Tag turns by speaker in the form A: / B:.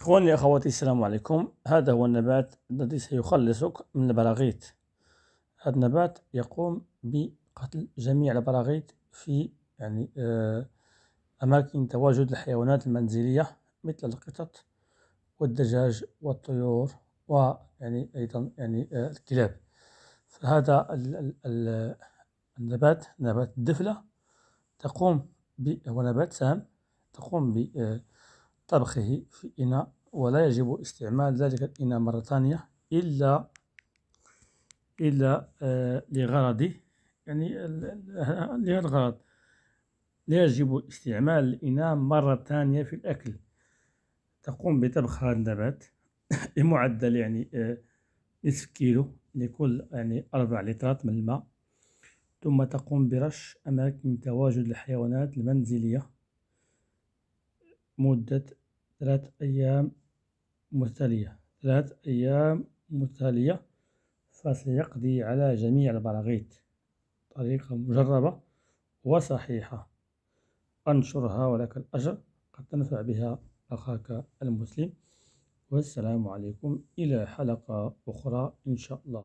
A: إخواني أخواتي السلام عليكم هذا هو النبات الذي سيخلصك من البراغيث هذا النبات يقوم بقتل جميع البراغيث في يعني آه، أماكن تواجد الحيوانات المنزلية مثل القطط والدجاج والطيور ويعني أيضا يعني آه، الكلاب فهذا النبات نبات الدفلة تقوم ب هو نبات سام تقوم ب آه، طبخه في إناء ولا يجب استعمال ذلك الإناء مرة ثانية إلا إلا آه، يعني لغرض يعني لهذا الغرض لا يجب استعمال الإناء مرة ثانية في الأكل تقوم بطبخ هذا النبات بمعدل يعني آه، نصف كيلو لكل يعني أربع لترات من الماء ثم تقوم برش أماكن تواجد الحيوانات المنزلية مدة ثلاث أيام متتالية ثلاث أيام متتالية فسيقضي على جميع البراغيث طريقة مجربة وصحيحة أنشرها ولك الأجر قد تنفع بها أخاك المسلم والسلام عليكم إلى حلقة أخرى إن شاء الله